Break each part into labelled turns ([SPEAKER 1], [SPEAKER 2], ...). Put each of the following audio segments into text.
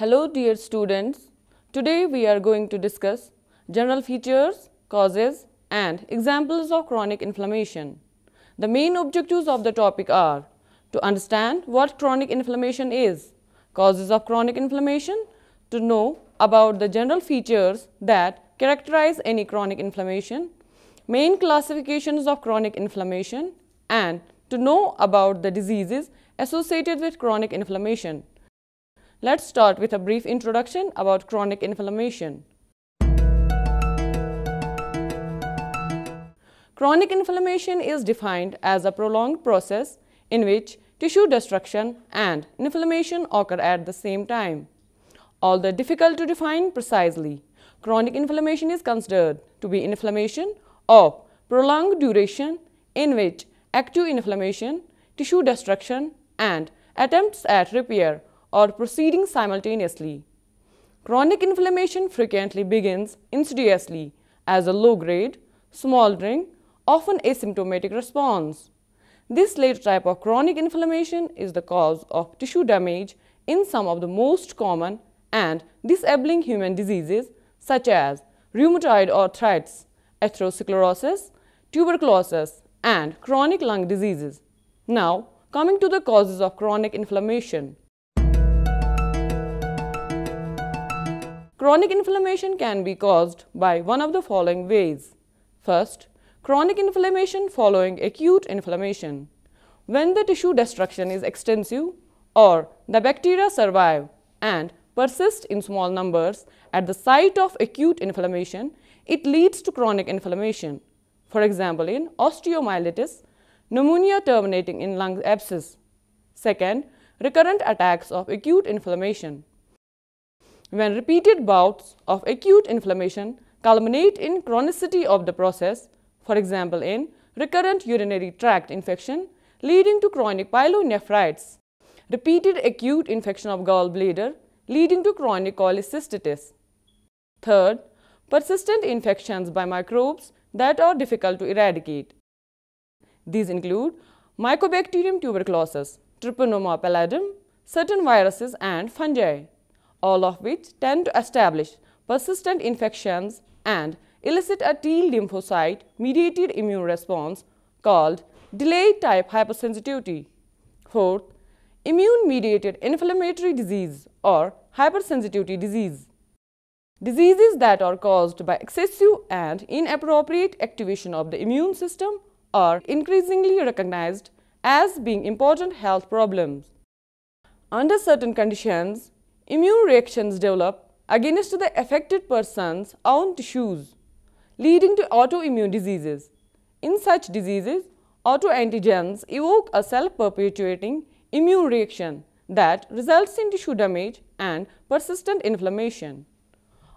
[SPEAKER 1] Hello dear students, today we are going to discuss general features, causes and examples of chronic inflammation. The main objectives of the topic are to understand what chronic inflammation is, causes of chronic inflammation, to know about the general features that characterize any chronic inflammation, main classifications of chronic inflammation and to know about the diseases associated with chronic inflammation. Let's start with a brief introduction about chronic inflammation. Chronic inflammation is defined as a prolonged process in which tissue destruction and inflammation occur at the same time. Although difficult to define precisely, chronic inflammation is considered to be inflammation of prolonged duration in which active inflammation, tissue destruction and attempts at repair or proceeding simultaneously. Chronic inflammation frequently begins insidiously as a low-grade, smoldering, often asymptomatic response. This later type of chronic inflammation is the cause of tissue damage in some of the most common and disabling human diseases such as rheumatoid arthritis, atherosclerosis, tuberculosis and chronic lung diseases. Now, coming to the causes of chronic inflammation. Chronic inflammation can be caused by one of the following ways. First, chronic inflammation following acute inflammation. When the tissue destruction is extensive or the bacteria survive and persist in small numbers at the site of acute inflammation, it leads to chronic inflammation. For example, in osteomyelitis, pneumonia terminating in lung abscess. Second, recurrent attacks of acute inflammation when repeated bouts of acute inflammation culminate in chronicity of the process, for example in recurrent urinary tract infection leading to chronic pyelonephritis, repeated acute infection of gallbladder leading to chronic cholecystitis. Third, persistent infections by microbes that are difficult to eradicate. These include Mycobacterium tuberculosis, Trypanoma pallidum, certain viruses and fungi all of which tend to establish persistent infections and elicit a T lymphocyte mediated immune response called delayed type hypersensitivity. Fourth, immune mediated inflammatory disease or hypersensitivity disease. Diseases that are caused by excessive and inappropriate activation of the immune system are increasingly recognized as being important health problems. Under certain conditions, Immune reactions develop against the affected person's own tissues, leading to autoimmune diseases. In such diseases, autoantigens evoke a self-perpetuating immune reaction that results in tissue damage and persistent inflammation.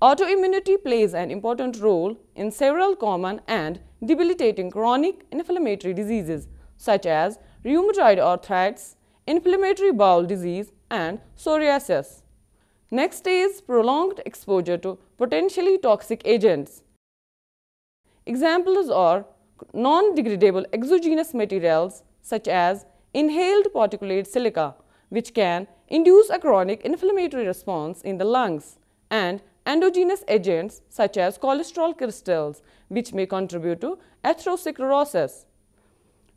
[SPEAKER 1] Autoimmunity plays an important role in several common and debilitating chronic inflammatory diseases such as rheumatoid arthritis, inflammatory bowel disease and psoriasis. Next is prolonged exposure to potentially toxic agents. Examples are non-degradable exogenous materials such as inhaled particulate silica, which can induce a chronic inflammatory response in the lungs, and endogenous agents such as cholesterol crystals, which may contribute to atherosclerosis.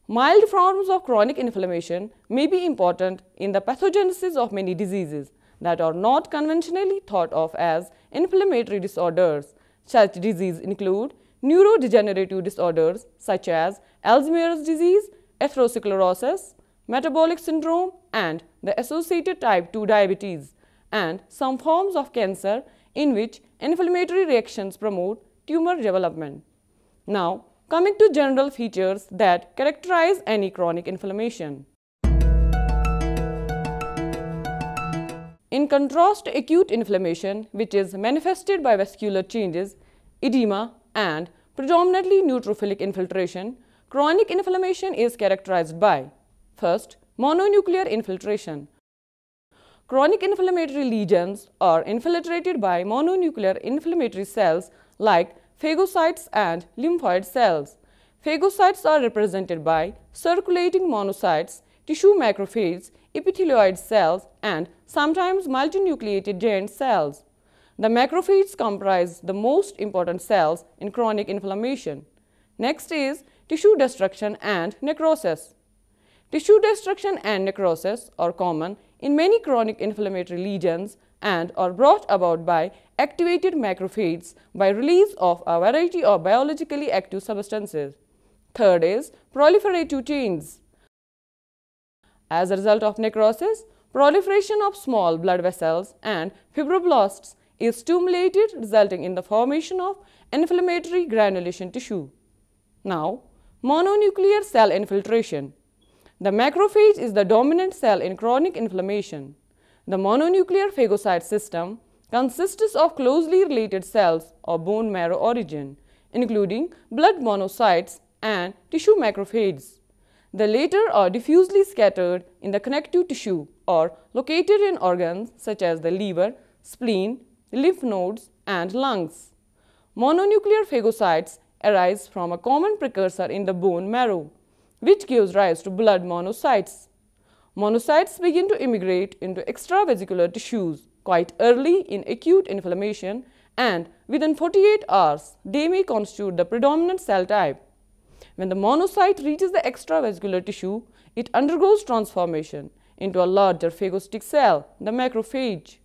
[SPEAKER 1] Mild forms of chronic inflammation may be important in the pathogenesis of many diseases, that are not conventionally thought of as inflammatory disorders. Such diseases include neurodegenerative disorders such as Alzheimer's disease, atherosclerosis, metabolic syndrome and the associated type 2 diabetes and some forms of cancer in which inflammatory reactions promote tumor development. Now, coming to general features that characterize any chronic inflammation. In contrast acute inflammation, which is manifested by vascular changes, edema, and predominantly neutrophilic infiltration, chronic inflammation is characterized by First, mononuclear infiltration. Chronic inflammatory lesions are infiltrated by mononuclear inflammatory cells like phagocytes and lymphoid cells. Phagocytes are represented by circulating monocytes, tissue macrophages, epithelioid cells and sometimes multinucleated giant cells. The macrophages comprise the most important cells in chronic inflammation. Next is tissue destruction and necrosis. Tissue destruction and necrosis are common in many chronic inflammatory lesions and are brought about by activated macrophages by release of a variety of biologically active substances. Third is proliferative chains. As a result of necrosis, proliferation of small blood vessels and fibroblasts is stimulated resulting in the formation of inflammatory granulation tissue. Now, mononuclear cell infiltration. The macrophage is the dominant cell in chronic inflammation. The mononuclear phagocyte system consists of closely related cells of bone marrow origin, including blood monocytes and tissue macrophages. The latter are diffusely scattered in the connective tissue or located in organs such as the liver, spleen, lymph nodes, and lungs. Mononuclear phagocytes arise from a common precursor in the bone marrow, which gives rise to blood monocytes. Monocytes begin to immigrate into extravesicular tissues quite early in acute inflammation and within 48 hours, they may constitute the predominant cell type. When the monocyte reaches the extravascular tissue, it undergoes transformation into a larger phagocytic cell, the macrophage.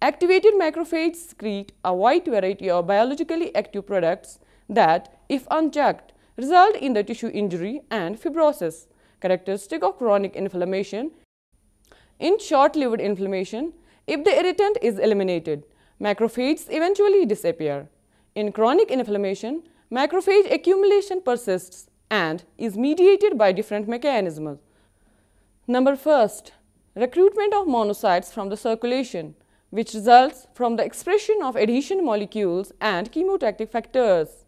[SPEAKER 1] Activated macrophages secrete a wide variety of biologically active products that, if unchecked, result in the tissue injury and fibrosis, characteristic of chronic inflammation. In short-lived inflammation, if the irritant is eliminated, macrophages eventually disappear. In chronic inflammation, macrophage accumulation persists and is mediated by different mechanisms. Number first, recruitment of monocytes from the circulation, which results from the expression of adhesion molecules and chemotactic factors.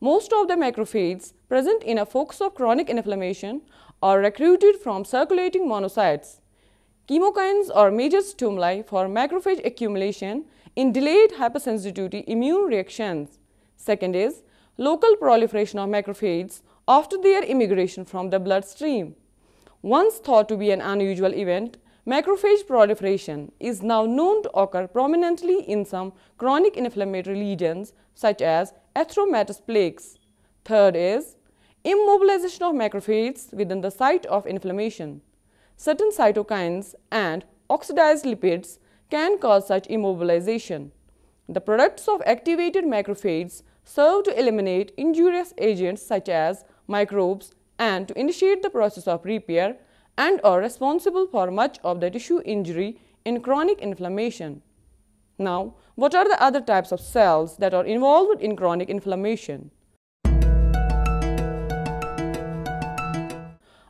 [SPEAKER 1] Most of the macrophages present in a focus of chronic inflammation are recruited from circulating monocytes. Chemokines are major stimuli for macrophage accumulation in delayed hypersensitivity immune reactions. Second is local proliferation of macrophages after their immigration from the bloodstream. Once thought to be an unusual event, macrophage proliferation is now known to occur prominently in some chronic inflammatory lesions such as erythematous plaques. Third is immobilization of macrophages within the site of inflammation. Certain cytokines and oxidized lipids can cause such immobilization. The products of activated macrophages serve to eliminate injurious agents such as microbes and to initiate the process of repair and are responsible for much of the tissue injury in chronic inflammation. Now, what are the other types of cells that are involved in chronic inflammation?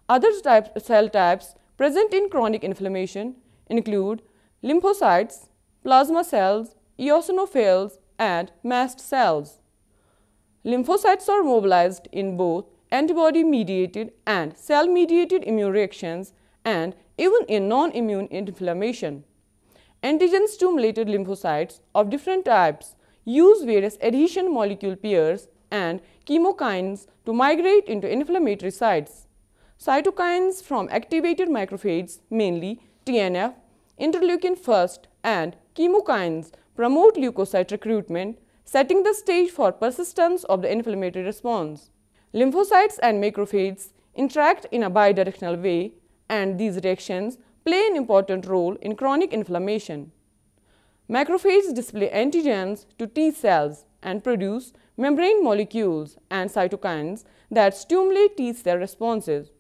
[SPEAKER 1] Other type, cell types present in chronic inflammation include lymphocytes, plasma cells, eosinophils, and mast cells. Lymphocytes are mobilized in both antibody-mediated and cell-mediated immune reactions and even in non-immune inflammation. Antigen stimulated lymphocytes of different types use various adhesion molecule pairs and chemokines to migrate into inflammatory sites. Cytokines from activated macrophages, mainly TNF, interleukin one and chemokines promote leukocyte recruitment setting the stage for persistence of the inflammatory response. Lymphocytes and macrophages interact in a bidirectional way and these reactions play an important role in chronic inflammation. Macrophages display antigens to T cells and produce membrane molecules and cytokines that stimulate T cell responses.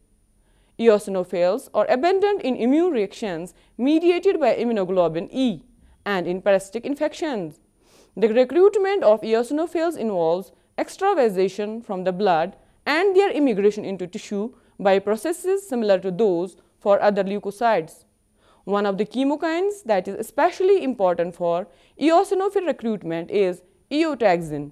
[SPEAKER 1] Eosinophils are abundant in immune reactions mediated by immunoglobulin E and in parasitic infections. The recruitment of eosinophils involves extravasation from the blood and their immigration into tissue by processes similar to those for other leukocytes. One of the chemokines that is especially important for eosinophil recruitment is eotaxin.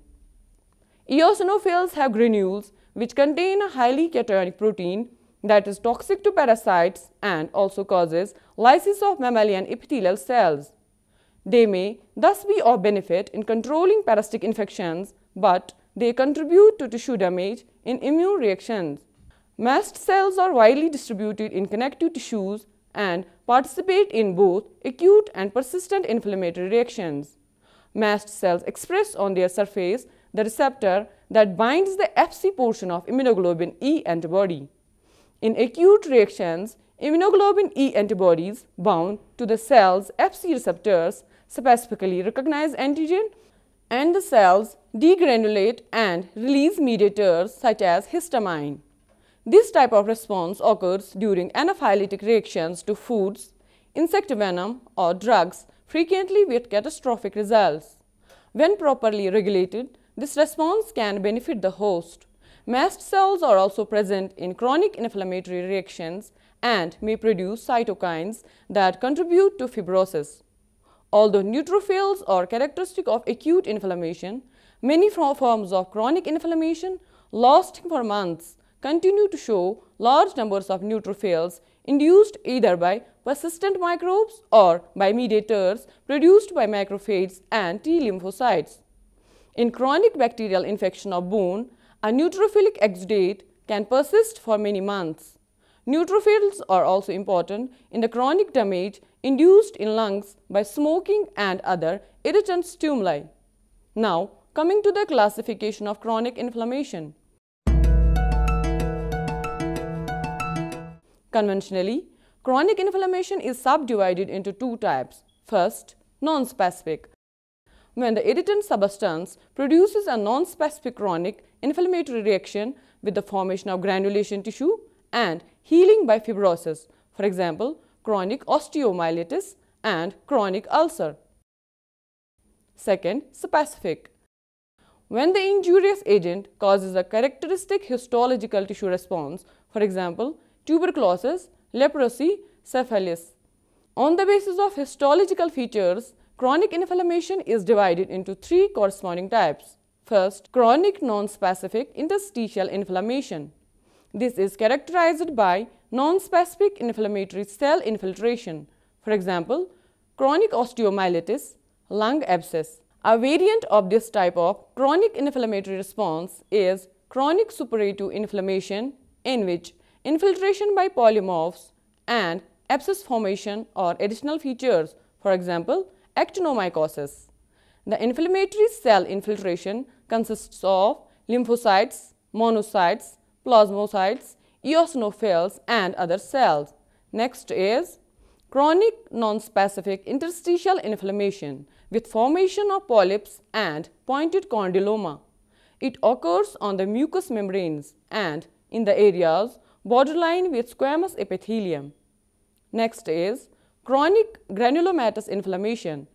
[SPEAKER 1] Eosinophils have granules which contain a highly cationic protein that is toxic to parasites and also causes lysis of mammalian epithelial cells. They may thus be of benefit in controlling parasitic infections, but they contribute to tissue damage in immune reactions. Mast cells are widely distributed in connective tissues and participate in both acute and persistent inflammatory reactions. Mast cells express on their surface the receptor that binds the Fc portion of immunoglobulin E antibody. In acute reactions, immunoglobulin E antibodies bound to the cell's Fc receptors specifically recognize antigen and the cells degranulate and release mediators such as histamine. This type of response occurs during anaphylactic reactions to foods, insect venom or drugs frequently with catastrophic results. When properly regulated, this response can benefit the host. Mast cells are also present in chronic inflammatory reactions and may produce cytokines that contribute to fibrosis. Although neutrophils are characteristic of acute inflammation, many forms of chronic inflammation lasting for months continue to show large numbers of neutrophils induced either by persistent microbes or by mediators produced by macrophages and T lymphocytes. In chronic bacterial infection of bone, a neutrophilic exudate can persist for many months. Neutrophils are also important in the chronic damage induced in lungs by smoking and other irritant stimuli. Now, coming to the classification of chronic inflammation. Conventionally, chronic inflammation is subdivided into two types. First, non-specific. When the irritant substance produces a non-specific chronic inflammatory reaction with the formation of granulation tissue and healing by fibrosis. For example, chronic osteomyelitis and chronic ulcer. Second, specific. When the injurious agent causes a characteristic histological tissue response, for example, tuberculosis, leprosy, syphilis. On the basis of histological features, chronic inflammation is divided into three corresponding types. First, chronic non-specific interstitial inflammation. This is characterized by non-specific inflammatory cell infiltration, for example, chronic osteomyelitis, lung abscess. A variant of this type of chronic inflammatory response is chronic suppurative inflammation in which infiltration by polymorphs and abscess formation are additional features, for example, actinomycosis. The inflammatory cell infiltration consists of lymphocytes, monocytes, plasmocytes, eosinophils, and other cells. Next is chronic nonspecific interstitial inflammation with formation of polyps and pointed condyloma. It occurs on the mucous membranes and in the areas borderline with squamous epithelium. Next is chronic granulomatous inflammation.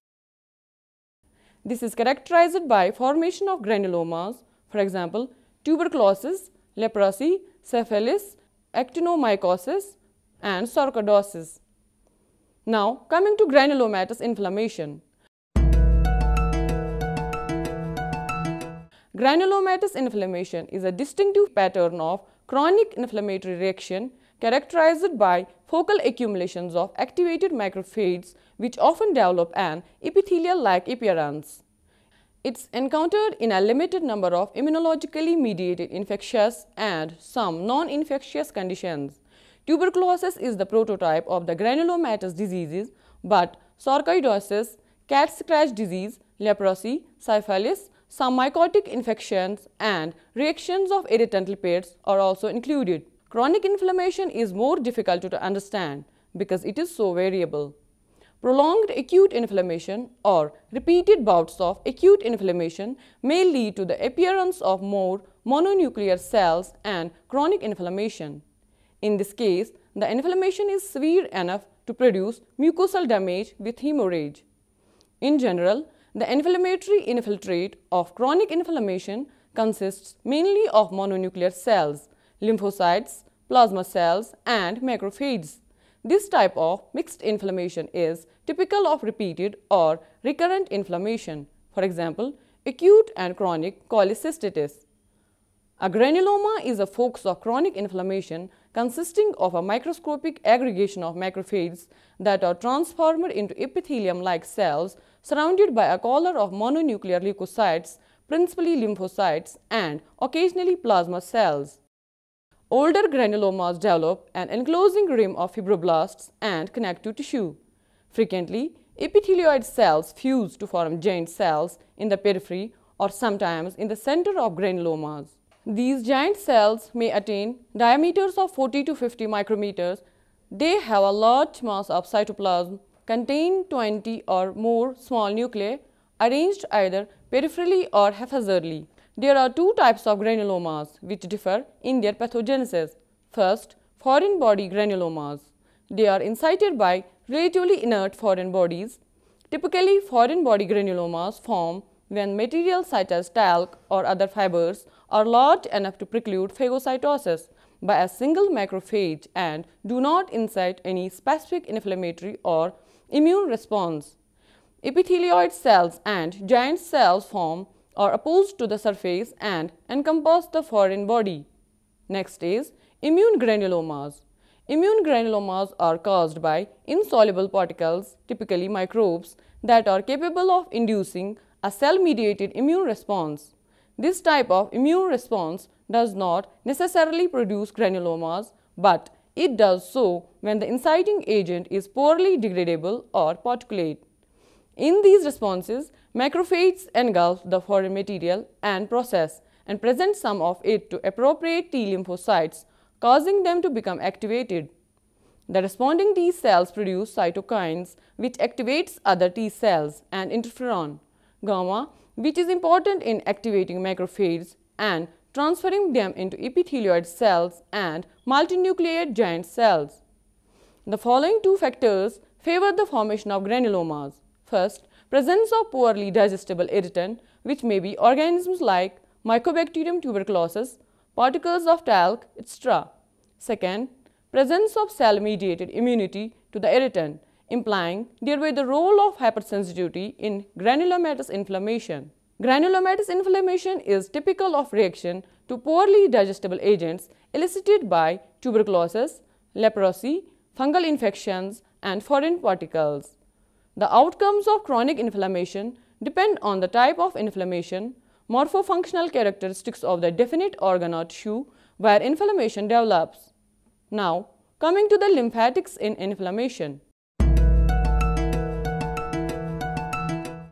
[SPEAKER 1] This is characterized by formation of granulomas, for example, tuberculosis, leprosy, syphilis, actinomycosis and sarcoidosis. Now coming to granulomatous inflammation. Granulomatous inflammation is a distinctive pattern of chronic inflammatory reaction characterized by focal accumulations of activated macrophages which often develop an epithelial-like appearance. It's encountered in a limited number of immunologically mediated infectious and some non-infectious conditions. Tuberculosis is the prototype of the granulomatous diseases, but sarcoidosis, cat scratch disease, leprosy, syphilis, some mycotic infections and reactions of irritant lipids are also included. Chronic inflammation is more difficult to understand because it is so variable. Prolonged acute inflammation or repeated bouts of acute inflammation may lead to the appearance of more mononuclear cells and chronic inflammation. In this case, the inflammation is severe enough to produce mucosal damage with hemorrhage. In general, the inflammatory infiltrate of chronic inflammation consists mainly of mononuclear cells, lymphocytes, plasma cells and macrophages. This type of mixed inflammation is typical of repeated or recurrent inflammation. For example, acute and chronic cholecystitis. A granuloma is a focus of chronic inflammation consisting of a microscopic aggregation of macrophages that are transformed into epithelium-like cells surrounded by a collar of mononuclear leukocytes, principally lymphocytes and occasionally plasma cells. Older granulomas develop an enclosing rim of fibroblasts and connective tissue. Frequently, epithelioid cells fuse to form giant cells in the periphery or sometimes in the center of granulomas. These giant cells may attain diameters of 40 to 50 micrometers. They have a large mass of cytoplasm, contain 20 or more small nuclei arranged either peripherally or haphazardly. There are two types of granulomas which differ in their pathogenesis. First, foreign body granulomas. They are incited by relatively inert foreign bodies. Typically, foreign body granulomas form when materials such as talc or other fibers are large enough to preclude phagocytosis by a single macrophage and do not incite any specific inflammatory or immune response. Epithelioid cells and giant cells form or opposed to the surface and encompass the foreign body. Next is immune granulomas. Immune granulomas are caused by insoluble particles, typically microbes, that are capable of inducing a cell-mediated immune response. This type of immune response does not necessarily produce granulomas, but it does so when the inciting agent is poorly degradable or particulate. In these responses, Macrophages engulf the foreign material and process and present some of it to appropriate T lymphocytes, causing them to become activated. The responding T cells produce cytokines which activates other T cells and interferon gamma which is important in activating macrophages and transferring them into epithelioid cells and multinucleate giant cells. The following two factors favor the formation of granulomas. First, Presence of poorly digestible irritant, which may be organisms like Mycobacterium tuberculosis, particles of talc, etc. Second, presence of cell-mediated immunity to the irritant, implying thereby the role of hypersensitivity in granulomatous inflammation. Granulomatous inflammation is typical of reaction to poorly digestible agents elicited by tuberculosis, leprosy, fungal infections, and foreign particles. The outcomes of chronic inflammation depend on the type of inflammation, morphofunctional characteristics of the definite organ or tissue where inflammation develops. Now, coming to the lymphatics in inflammation. The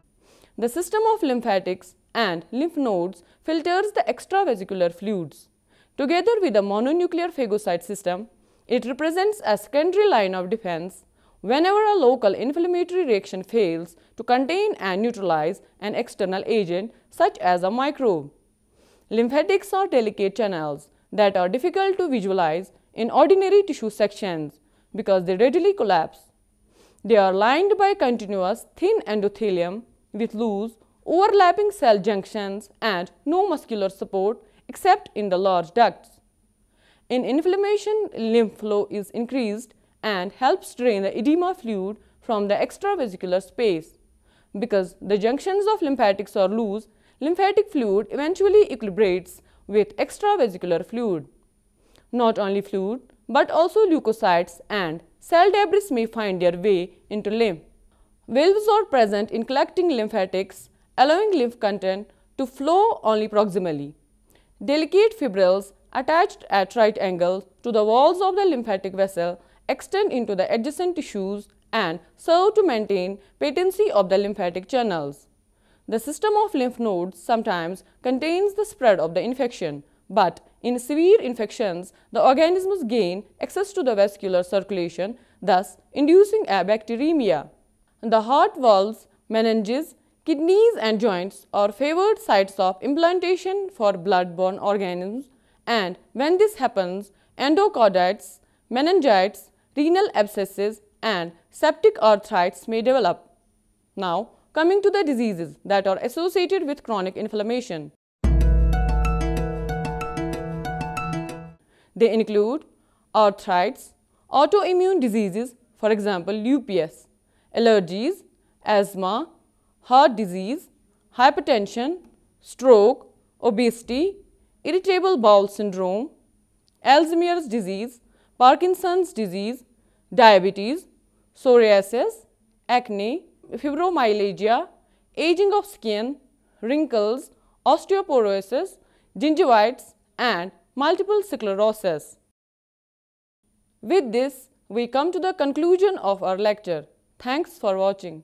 [SPEAKER 1] system of lymphatics and lymph nodes filters the extravesicular fluids. Together with the mononuclear phagocyte system, it represents a secondary line of defense Whenever a local inflammatory reaction fails to contain and neutralize an external agent such as a microbe. Lymphatics are delicate channels that are difficult to visualize in ordinary tissue sections because they readily collapse. They are lined by continuous thin endothelium with loose overlapping cell junctions and no muscular support except in the large ducts. In inflammation, lymph flow is increased and helps drain the edema fluid from the extravesicular space. Because the junctions of lymphatics are loose, lymphatic fluid eventually equilibrates with extravesicular fluid. Not only fluid, but also leukocytes and cell debris may find their way into lymph. Valves are present in collecting lymphatics, allowing lymph content to flow only proximally. Delicate fibrils attached at right angles to the walls of the lymphatic vessel extend into the adjacent tissues and serve to maintain patency of the lymphatic channels. The system of lymph nodes sometimes contains the spread of the infection, but in severe infections, the organisms gain access to the vascular circulation, thus inducing a bacteremia. The heart valves, meninges, kidneys and joints are favored sites of implantation for blood-borne organisms and when this happens, endocardites, meningites, renal abscesses and septic arthritis may develop. Now, coming to the diseases that are associated with chronic inflammation. They include arthritis, autoimmune diseases, for example lupus, allergies, asthma, heart disease, hypertension, stroke, obesity, irritable bowel syndrome, Alzheimer's disease, Parkinson's disease, diabetes, psoriasis, acne, fibromyalgia, aging of skin, wrinkles, osteoporosis, gingivitis and multiple sclerosis. With this, we come to the conclusion of our lecture. Thanks for watching.